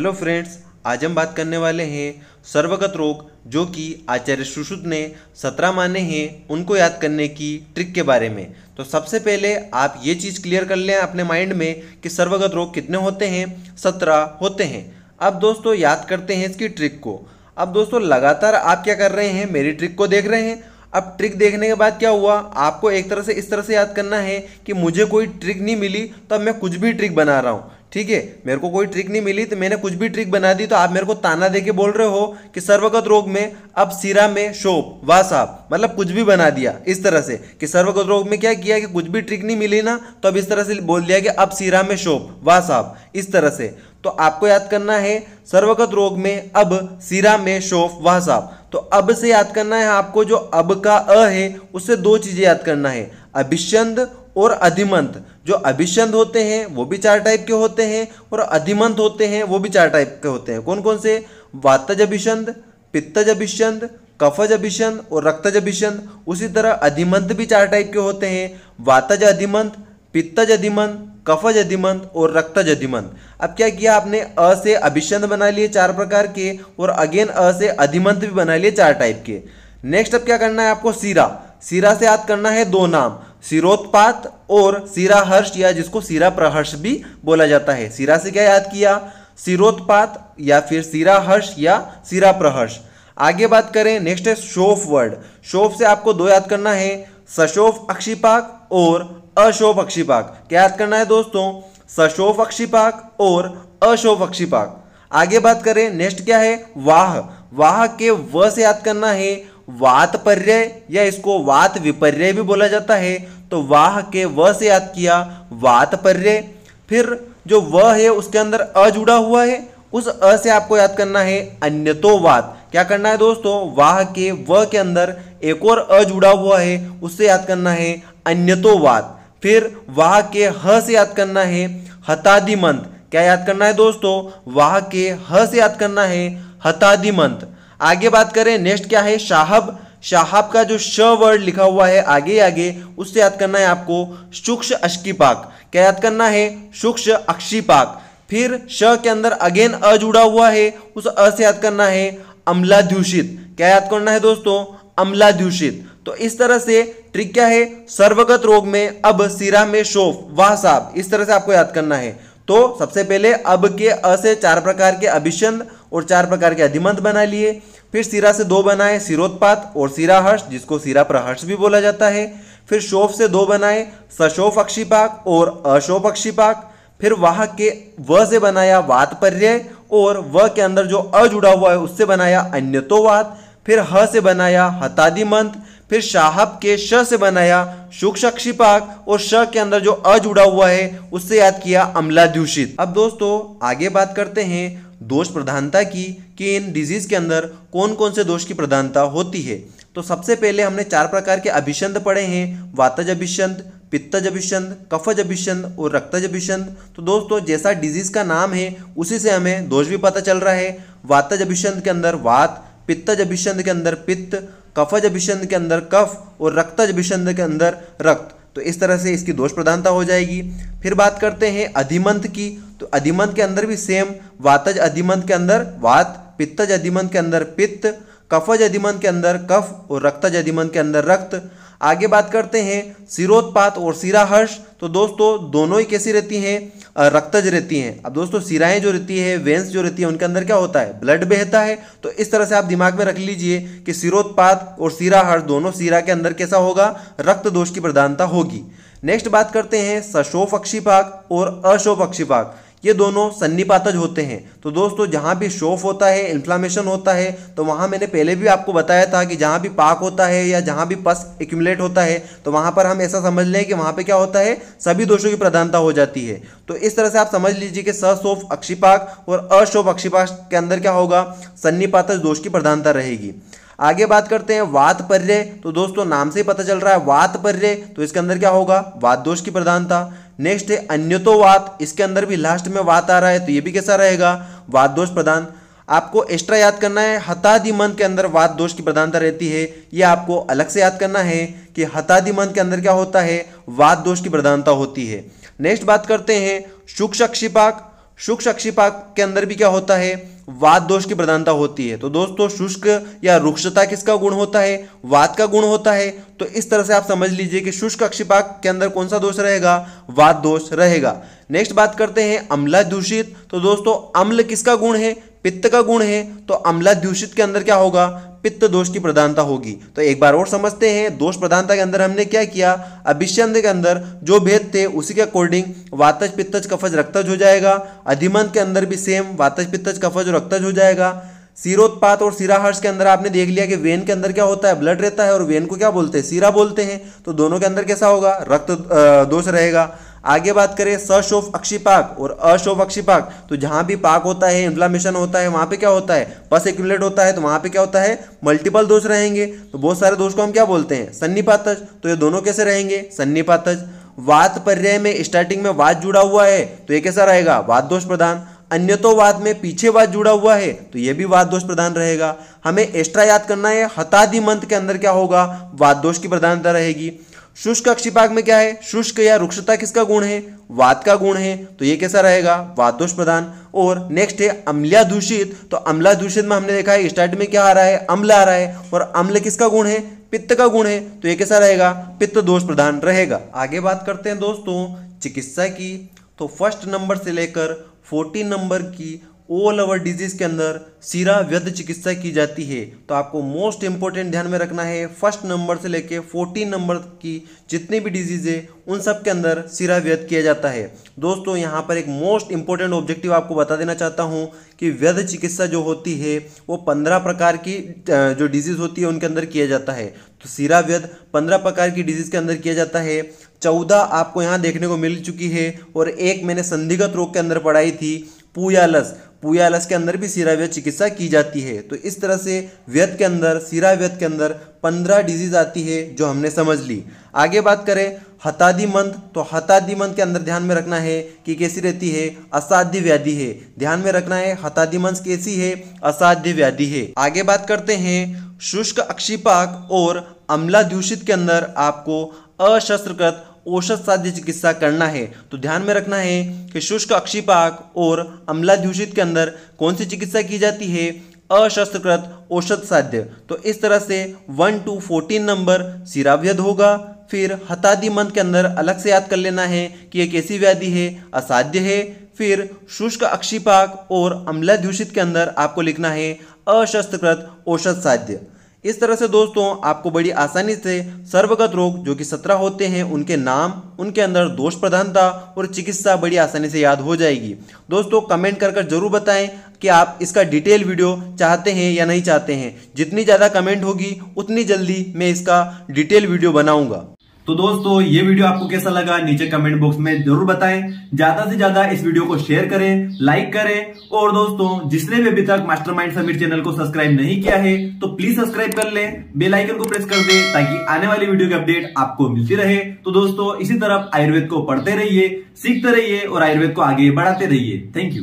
hello friends आज हम बात करने वाले हैं सर्वगत रोग जो कि आचार्य सुश्रुत ने सत्रह माने हैं उनको याद करने की ट्रिक के बारे में तो सबसे पहले आप ये चीज़ क्लियर कर लें अपने माइंड में कि सर्वगत रोग कितने होते हैं सत्रह होते हैं अब दोस्तों याद करते हैं इसकी ट्रिक को अब दोस्तों लगातार आप क्या कर रहे हैं मेरी ट्रिक को देख रहे हैं अब ट्रिक देखने के बाद क्या हुआ आपको एक तरह से इस तरह से याद करना है कि मुझे कोई ट्रिक नहीं मिली तो अब मैं कुछ भी ट्रिक बना रहा हूँ ठीक है मेरे को कोई ट्रिक नहीं मिली तो मैंने कुछ भी ट्रिक बना दी तो आप मेरे को ताना दे के बोल रहे हो कि सर्वगत रोग में अब सिरा में शोप वाह साहब मतलब कुछ भी बना दिया इस तरह से कि सर्वगत रोग में क्या किया कि कुछ भी ट्रिक नहीं मिली ना तो अब इस तरह से बोल दिया कि अब सिरा में शोप वाह साहब इस तरह से तो आपको याद करना है सर्वगत रोग में अब सिरा में शोफ वाह साहब तो अब से याद करना है आपको जो अब का अ है उससे दो चीज़ें याद करना है अभिशंद और अधिमंत जो अभिषंत होते हैं वो भी चार टाइप के होते हैं और अधिमंत होते हैं वो भी चार टाइप के होते हैं कौन कौन से वातज अभिषंत पित्तज अभिषंत कफज अभिषंत और रक्तज अभिषंत उसी तरह अधिमंत भी चार टाइप के होते हैं वातज अधिमंत पित्तज अधिमंत कफज अधिमंत और रक्तज अधिमंत अब क्या किया आपने अ से अभिषंत बना लिए चार प्रकार के और अगेन अ से अधिमंत भी बना लिए चार टाइप के नेक्स्ट अब क्या करना है आपको सीरा सीरा से याद करना है दो नाम सिरोत्पात और सिराहर्ष या जिसको सिरा प्रहर्ष भी बोला जाता है सिरा से क्या याद किया सिरोत्पात या फिर सिराहर्ष या सिरा प्रहर्ष आगे बात करें नेक्स्ट है शोफ वर्ड शोफ से आपको दो याद करना है सशोफ अक्षिपाक और अशोफ अक्षिपाक क्या याद करना है दोस्तों सशोफ अक्षिपाक और अशोफ अक्षिपाक आगे बात करें नेक्स्ट क्या है वाह वाह के व से याद करना है वातपर्य या इसको वात विपर्य भी बोला जाता है तो वाह के व से याद किया वातपर्य फिर जो व है उसके अंदर अ जुड़ा हुआ है उस अ से आपको याद करना है अन्यतो वात क्या करना है दोस्तों वाह के व के अंदर एक और अ जुड़ा हुआ है उससे याद करना है अन्यतोवाद वात फिर वाह के ह से याद करना है हतादिमंत क्या याद करना है दोस्तों वाह के ह से याद करना है हतादिमंत आगे बात करें नेक्स्ट क्या है शाहब शाहब का जो श वर्ड लिखा हुआ है आगे आगे उससे याद करना है आपको सूक्ष्म पाक क्या याद करना है सूक्ष्म पाक फिर श के अंदर अगेन अ जुड़ा हुआ है उस अ से याद करना है अमला दूषित क्या याद करना है दोस्तों अमला दूषित तो इस तरह से ट्रिक क्या है सर्वगत रोग में अब सिरा में शोफ वाह साहब इस तरह से आपको याद करना है तो सबसे पहले अब के अ से चार प्रकार के अभिषंद और चार प्रकार के अधिमंत बना लिए फिर सिरा से दो बनाए सिरोत्पात और सिराहर्ष जिसको सिरा प्रहर्ष भी बोला जाता है फिर शोफ से दो बनाए सशोफ अक्षिपाक और अशोफ अक्षिपाक फिर वह के व से बनाया वातपर्य और व के अंदर जो अ जुड़ा हुआ है उससे बनाया अन्यतोवात फिर ह से बनाया हतादिमंत फिर शाहब के श से बनाया शुक्षक और श के अंदर जो अ जुड़ा हुआ है उससे याद किया अमला दूषित अब दोस्तों आगे बात करते हैं दोष प्रधानता की कि इन डिजीज के अंदर कौन कौन से दोष की प्रधानता होती है तो सबसे पहले हमने चार प्रकार के अभिषंद पढ़े हैं वातज अभिषंद पित्तज अभिषंद कफज अभिषंद और रक्तज अभिषंद तो दोस्तों जैसा डिजीज का नाम है उसी से हमें दोष भी पता चल रहा है वातज अभिषंद के अंदर वात पित्तज अभिषंद के अंदर पित्त कफज अभिषंद के अंदर कफ और रक्तज अभिषंद के अंदर रक्त तो इस तरह से इसकी दोष प्रधानता हो जाएगी फिर बात करते हैं अधिमंत की तो अधिमंत के अंदर भी सेम वातज अधिमंत के अंदर वात पित्तज अधिमंत के अंदर पित्त कफज अधिमंत के अंदर कफ और रक्तज अधिमंत के अंदर रक्त आगे बात करते हैं सिरोत्पात और सिराहर्ष तो दोस्तों दोनों ही कैसी रहती हैं रक्तज रहती हैं अब दोस्तों सिराएं जो रहती है वेंस जो रहती है उनके अंदर क्या होता है ब्लड बहता है तो इस तरह से आप दिमाग में रख लीजिए कि सिरोत्पात और सिराहर्ष दोनों सिरा के अंदर कैसा होगा रक्त दोष की प्रधानता होगी नेक्स्ट बात करते हैं सशोफ अक्षिपाक और अशोफ अक्षिपाक ये दोनों सन्निपातज होते हैं तो दोस्तों जहाँ भी शोफ होता है इन्फ्लामेशन होता है तो वहाँ मैंने पहले भी आपको बताया था कि जहाँ भी पाक होता है या जहाँ भी पस एक्यूमुलेट होता है तो वहाँ पर हम ऐसा समझ लें कि वहाँ पर क्या होता है सभी दोषों की प्रधानता हो जाती है तो इस तरह से आप समझ लीजिए कि सशोफ अक्षिपाक और अशोफ अक्षिपाक के अंदर क्या होगा सन्निपातज दोष की प्रधानता रहेगी आगे बात करते हैं वात पर्य तो दोस्तों नाम से ही पता चल रहा है वात पर्य तो इसके अंदर क्या होगा वात दोष की प्रधानता नेक्स्ट है अन्यतो वात इसके अंदर भी लास्ट में वात आ रहा है तो ये भी कैसा रहेगा वाद दोष प्रदान आपको एक्स्ट्रा याद करना है हतादि मंथ के अंदर वाद दोष की प्रधानता रहती है ये आपको अलग से याद करना है कि हतादि मंथ के अंदर क्या होता है वाद दोष की प्रधानता होती है नेक्स्ट बात करते हैं शुक्षक्षिपाक शुष्क अक्षिपात के अंदर भी क्या होता है वात दोष की प्रधानता होती है तो दोस्तों शुष्क या रुक्षता किसका गुण होता है वात का गुण होता है तो इस तरह से आप समझ लीजिए कि शुष्क अक्षिपाक के अंदर कौन सा दोष रहेगा वात दोष रहेगा नेक्स्ट बात करते हैं अम्ला दूषित तो दोस्तों अम्ल किसका गुण है पित्त का गुण है तो अम्ला दूषित के अंदर क्या होगा पित्त दोष की प्रधानता होगी तो एक बार और समझते हैं दोष प्रधानता के अंदर हमने क्या किया अभिषंध के अंदर जो भेद थे उसी के अकॉर्डिंग वातज पित्तज कफज रक्तज हो जाएगा अधिमंत के अंदर भी सेम वातज पित्तज कफज और रक्तज हो जाएगा सिरोत्पात और सीराहर्ष के अंदर आपने देख लिया कि वेन के अंदर क्या होता है ब्लड रहता है और वेन को क्या बोलते हैं सिरा बोलते हैं तो दोनों के अंदर कैसा होगा रक्त दोष रहेगा आगे बात करें सशोफ अक्षिपाक और अशोफ अक्षिपाक तो जहां भी पाक होता है इन्फ्लामेशन होता है वहां पे क्या होता है पस एक्यूमुलेट होता है तो वहां पे क्या होता है मल्टीपल दोष रहेंगे तो बहुत सारे दोष को हम क्या बोलते हैं सन्निपातज तो ये दोनों कैसे रहेंगे सन्निपातज वात पर्याय में स्टार्टिंग में वात जुड़ा हुआ है तो ये कैसा रहेगा वात दोष प्रधान अन्य तो वाद में पीछे वाद जुड़ा हुआ है तो यह भी वाद दोष प्रधान रहेगा हमें एक्स्ट्रा याद करना है हतादि मंत्र के अंदर क्या होगा वाद दोष की प्रधानता रहेगी शुष्क अक्षिपाक में क्या है शुष्क या रुक्षता किसका गुण है वात का गुण है तो ये कैसा रहेगा वातोष प्रधान और नेक्स्ट है अम्लिया दूषित तो अम्ला दूषित में हमने देखा है स्टार्ट में क्या आ रहा है अम्ल आ रहा है और अम्ल किसका गुण है पित्त का गुण है तो ये कैसा रहेगा पित्त दोष प्रधान रहेगा आगे बात करते हैं दोस्तों चिकित्सा की तो फर्स्ट नंबर से लेकर फोर्टीन नंबर की ऑल ओवर डिजीज के अंदर सिरा व्यध चिकित्सा की जाती है तो आपको मोस्ट इंपॉर्टेंट ध्यान में रखना है फर्स्ट नंबर से लेके फोर्टीन नंबर की जितनी भी डिजीज है उन सब के अंदर सिरा व्यध किया जाता है दोस्तों यहाँ पर एक मोस्ट इंपॉर्टेंट ऑब्जेक्टिव आपको बता देना चाहता हूँ कि व्यध चिकित्सा जो होती है वो पंद्रह प्रकार की जो डिजीज होती है उनके अंदर किया जाता है तो सिरा व्यध पंद्रह प्रकार की डिजीज के अंदर किया जाता है चौदह आपको यहाँ देखने को मिल चुकी है और एक मैंने संधिगत रोग के अंदर पढ़ाई थी पुयालस पुयालस के अंदर भी सिराव्य चिकित्सा की जाती है तो इस तरह से व्यथ के अंदर सिराव्यथ के अंदर पंद्रह डिजीज आती है जो हमने समझ ली आगे बात करें हतादिमंत तो हतादिमंद के अंदर ध्यान में रखना है कि कैसी रहती है असाध्य व्याधि है ध्यान में रखना है हतादिमंत कैसी है असाध्य व्याधि है आगे बात करते हैं शुष्क अक्षिपाक और अम्ला दूषित के अंदर आपको अशस्त्रकृत औषध साध्य चिकित्सा करना है तो ध्यान में रखना है कि शुष्क अक्षिपाक और अम्ला दूषित के अंदर कौन सी चिकित्सा की जाती है अशस्त्रकृत औषध साध्य तो इस तरह से वन टू फोर्टीन नंबर सिराव्यद होगा फिर हतादि मंथ के अंदर अलग से याद कर लेना है कि एक ऐसी व्याधि है असाध्य है फिर शुष्क अक्षिपाक और अम्ला दूषित के अंदर आपको लिखना है अशस्त्रकृत औषध साध्य इस तरह से दोस्तों आपको बड़ी आसानी से सर्वगत रोग जो कि सत्रह होते हैं उनके नाम उनके अंदर दोष प्रधानता और चिकित्सा बड़ी आसानी से याद हो जाएगी दोस्तों कमेंट कर कर जरूर बताएं कि आप इसका डिटेल वीडियो चाहते हैं या नहीं चाहते हैं जितनी ज़्यादा कमेंट होगी उतनी जल्दी मैं इसका डिटेल वीडियो बनाऊँगा तो दोस्तों ये वीडियो आपको कैसा लगा नीचे कमेंट बॉक्स में जरूर बताएं ज्यादा से ज्यादा इस वीडियो को शेयर करें लाइक करें और दोस्तों जिसने भी अभी तक मास्टरमाइंड समीर चैनल को सब्सक्राइब नहीं किया है तो प्लीज सब्सक्राइब कर लें बेल आइकन को प्रेस कर दें ताकि आने वाली वीडियो की अपडेट आपको मिलती रहे तो दोस्तों इसी तरफ आयुर्वेद को पढ़ते रहिए सीखते रहिए और आयुर्वेद को आगे बढ़ाते रहिए थैंक यू